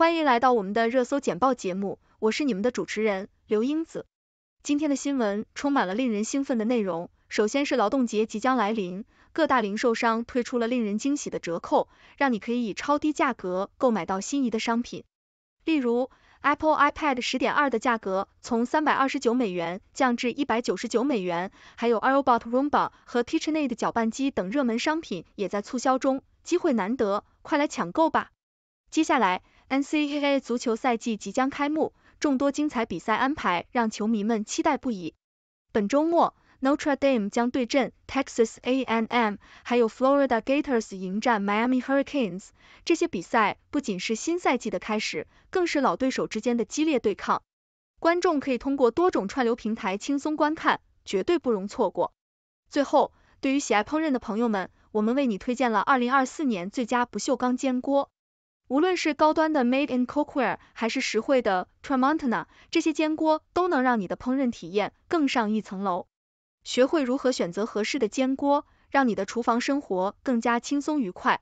欢迎来到我们的热搜简报节目，我是你们的主持人刘英子。今天的新闻充满了令人兴奋的内容。首先是劳动节即将来临，各大零售商推出了令人惊喜的折扣，让你可以以超低价格购买到心仪的商品。例如，Apple iPad 10.2的价格从329美元降至199美元，还有 iRobot Roomba 和 Kitchenaid 搅拌机等热门商品也在促销中，机会难得，快来抢购吧。接下来。NCAA 足球赛季即将开幕，众多精彩比赛安排让球迷们期待不已。本周末，Notre Dame 将对阵 Texas A&M，还有 Florida Gators 迎战 Miami Hurricanes。这些比赛不仅是新赛季的开始，更是老对手之间的激烈对抗。观众可以通过多种串流平台轻松观看，绝对不容错过。最后，对于喜爱烹饪的朋友们，我们为你推荐了2024年最佳不锈钢煎锅。无论是高端的 Made in Cookware 还是实惠的 TraMontana，这些煎锅都能让你的烹饪体验更上一层楼。学会如何选择合适的煎锅，让你的厨房生活更加轻松愉快。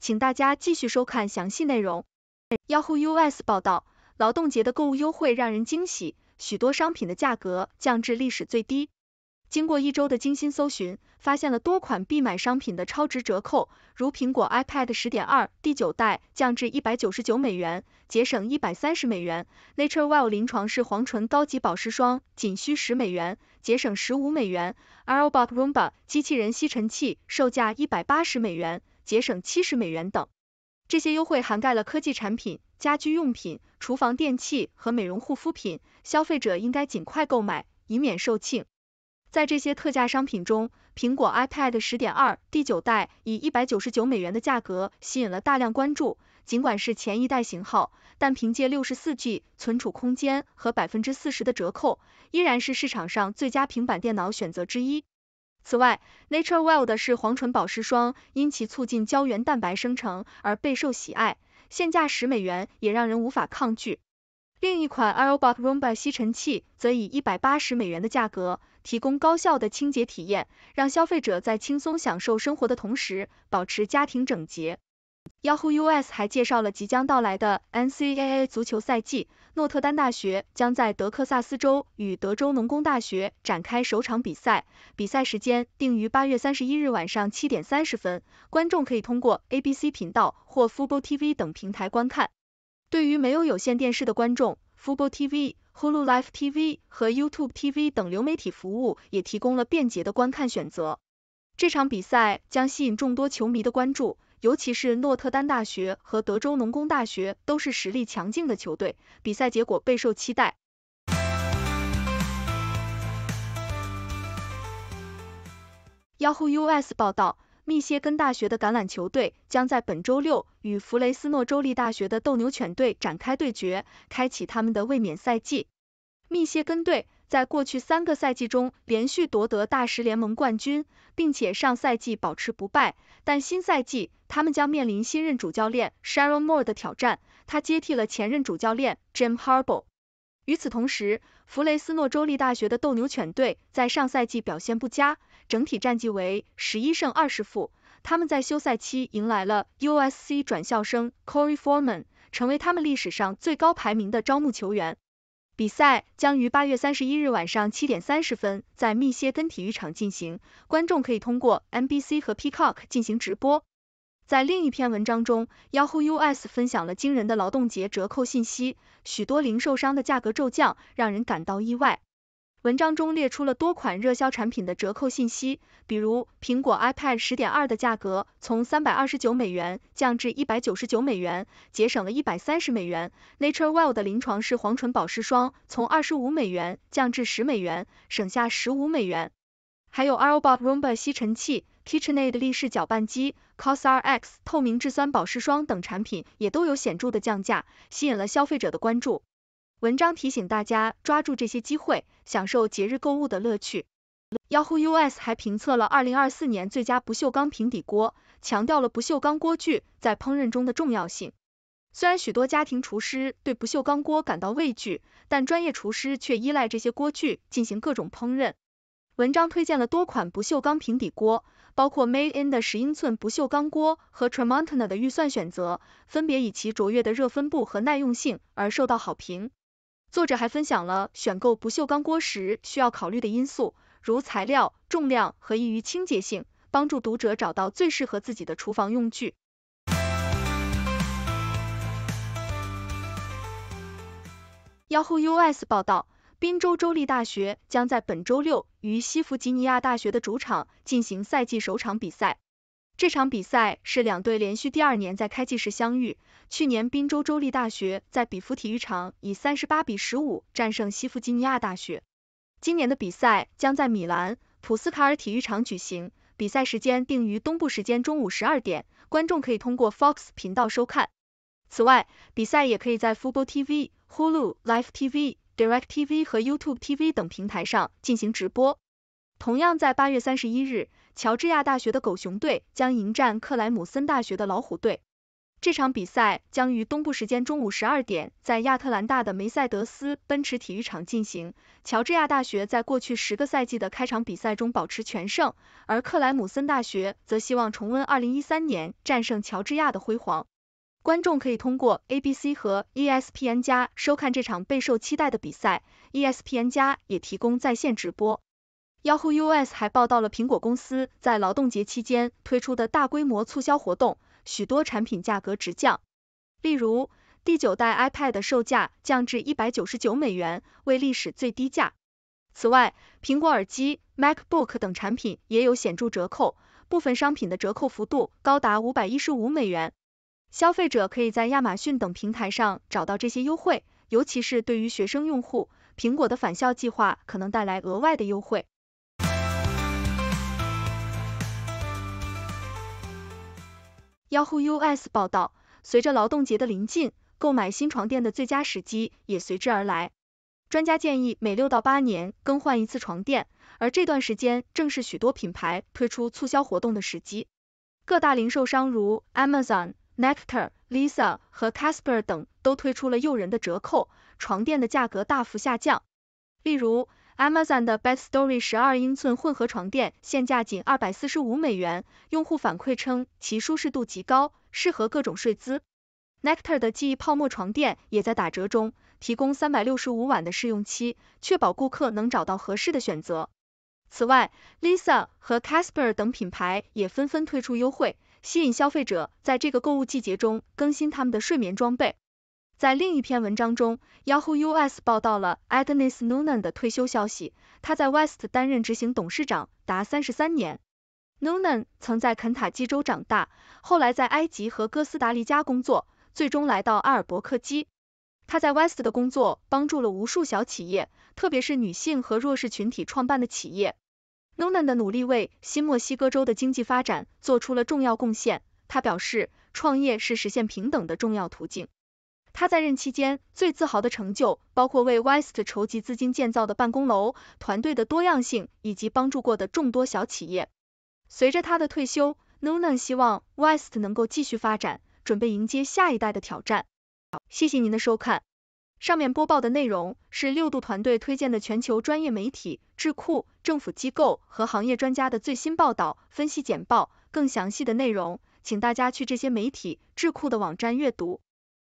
请大家继续收看详细内容。Yahoo US 报道，劳动节的购物优惠让人惊喜，许多商品的价格降至历史最低。经过一周的精心搜寻，发现了多款必买商品的超值折扣，如苹果 iPad 十点二第九代降至一百九十九美元，节省一百三十美元；Naturewell 临床式黄醇高级保湿霜仅需十美元，节省十五美元；Roboomba r 机器人吸尘器售价一百八十美元，节省七十美元等。这些优惠涵盖了科技产品、家居用品、厨房电器和美容护肤品，消费者应该尽快购买，以免售罄。在这些特价商品中，苹果 iPad 十点二第九代以一百九十九美元的价格吸引了大量关注。尽管是前一代型号，但凭借六十四 G 存储空间和百分之四十的折扣，依然是市场上最佳平板电脑选择之一。此外，Nature Wild 的是黄醇保湿霜，因其促进胶原蛋白生成而备受喜爱，现价十美元也让人无法抗拒。另一款 iRobot Roomba 吸尘器则以一百八十美元的价格提供高效的清洁体验，让消费者在轻松享受生活的同时，保持家庭整洁。Yahoo US 还介绍了即将到来的 NCAA 足球赛季，诺特丹大学将在德克萨斯州与德州农工大学展开首场比赛，比赛时间定于八月三十一日晚上七点三十分，观众可以通过 ABC 频道或 Football TV 等平台观看。对于没有有线电视的观众，Fubo TV、Hulu Live TV 和 YouTube TV 等流媒体服务也提供了便捷的观看选择。这场比赛将吸引众多球迷的关注，尤其是诺特丹大学和德州农工大学都是实力强劲的球队，比赛结果备受期待。Yahoo US 报道。密歇根大学的橄榄球队将在本周六与弗雷斯诺州立大学的斗牛犬队展开对决，开启他们的卫冕赛季。密歇根队在过去三个赛季中连续夺得大十联盟冠军，并且上赛季保持不败，但新赛季他们将面临新任主教练 s h a r o n Moore 的挑战，他接替了前任主教练 Jim Harbaugh。与此同时，弗雷斯诺州立大学的斗牛犬队在上赛季表现不佳。整体战绩为十一胜二十负。他们在休赛期迎来了 USC 转校生 Corey Foreman，成为他们历史上最高排名的招募球员。比赛将于八月三十一日晚上七点三十分在密歇根体育场进行，观众可以通过 NBC 和 Peacock 进行直播。在另一篇文章中，Yahoo US 分享了惊人的劳动节折扣信息，许多零售商的价格骤降，让人感到意外。文章中列出了多款热销产品的折扣信息，比如苹果 iPad 十点二的价格从三百二十九美元降至一百九十九美元，节省了一百三十美元；Naturewell 的临床式黄醇保湿霜从二十五美元降至十美元，省下十五美元。还有 iRobot Roomba 吸尘器、Kitchenaid 立式搅拌机、COSRX 透明质酸保湿霜等产品也都有显著的降价，吸引了消费者的关注。文章提醒大家抓住这些机会，享受节日购物的乐趣。Yahoo US 还评测了2024年最佳不锈钢平底锅，强调了不锈钢锅具在烹饪中的重要性。虽然许多家庭厨师对不锈钢锅感到畏惧，但专业厨师却依赖这些锅具进行各种烹饪。文章推荐了多款不锈钢平底锅，包括 Made in 的十英寸不锈钢锅和 t r e m o n t a n a 的预算选择，分别以其卓越的热分布和耐用性而受到好评。作者还分享了选购不锈钢锅时需要考虑的因素，如材料、重量和易于清洁性，帮助读者找到最适合自己的厨房用具。Yahoo US 报道，宾州州立大学将在本周六于西弗吉尼亚大学的主场进行赛季首场比赛。这场比赛是两队连续第二年在开季时相遇。去年宾州州立大学在比弗体育场以三十八比十五战胜西弗吉尼亚大学。今年的比赛将在米兰普斯卡尔体育场举行，比赛时间定于东部时间中午十二点，观众可以通过 Fox 频道收看。此外，比赛也可以在 Football TV、Hulu Live TV、DirecTV 和 YouTube TV 等平台上进行直播。同样在八月三十一日，乔治亚大学的狗熊队将迎战克莱姆森大学的老虎队。这场比赛将于东部时间中午十二点，在亚特兰大的梅赛德斯奔驰体育场进行。乔治亚大学在过去十个赛季的开场比赛中保持全胜，而克莱姆森大学则希望重温二零一三年战胜乔治亚的辉煌。观众可以通过 ABC 和 ESPN 加收看这场备受期待的比赛，ESPN 加也提供在线直播。Yahoo US 还报道了苹果公司在劳动节期间推出的大规模促销活动。许多产品价格直降，例如第九代 iPad 售价降至199美元，为历史最低价。此外，苹果耳机、MacBook 等产品也有显著折扣，部分商品的折扣幅度高达515美元。消费者可以在亚马逊等平台上找到这些优惠，尤其是对于学生用户，苹果的返校计划可能带来额外的优惠。Yahoo US 报道，随着劳动节的临近，购买新床垫的最佳时机也随之而来。专家建议每六到八年更换一次床垫，而这段时间正是许多品牌推出促销活动的时机。各大零售商如 Amazon、Nectar、Lisa 和 Casper 等都推出了诱人的折扣，床垫的价格大幅下降。例如，Amazon 的 Best Story 十二英寸混合床垫现价仅二百四十五美元，用户反馈称其舒适度极高，适合各种睡姿。Nectar 的记忆泡沫床垫也在打折中，提供三百六十五晚的试用期，确保顾客能找到合适的选择。此外，Lisa 和 Casper 等品牌也纷纷推出优惠，吸引消费者在这个购物季节中更新他们的睡眠装备。在另一篇文章中，Yahoo US 报道了 a d n e s Noonan 的退休消息。他在 West 担任执行董事长达三十三年。Noonan 曾在肯塔基州长大，后来在埃及和哥斯达黎加工作，最终来到阿尔伯克基。他在 West 的工作帮助了无数小企业，特别是女性和弱势群体创办的企业。Noonan 的努力为新墨西哥州的经济发展做出了重要贡献。他表示，创业是实现平等的重要途径。他在任期间最自豪的成就包括为 West 筹集资金建造的办公楼、团队的多样性以及帮助过的众多小企业。随着他的退休，Nunan 希望 West 能够继续发展，准备迎接下一代的挑战。谢谢您的收看。上面播报的内容是六度团队推荐的全球专业媒体、智库、政府机构和行业专家的最新报道、分析简报。更详细的内容，请大家去这些媒体、智库的网站阅读。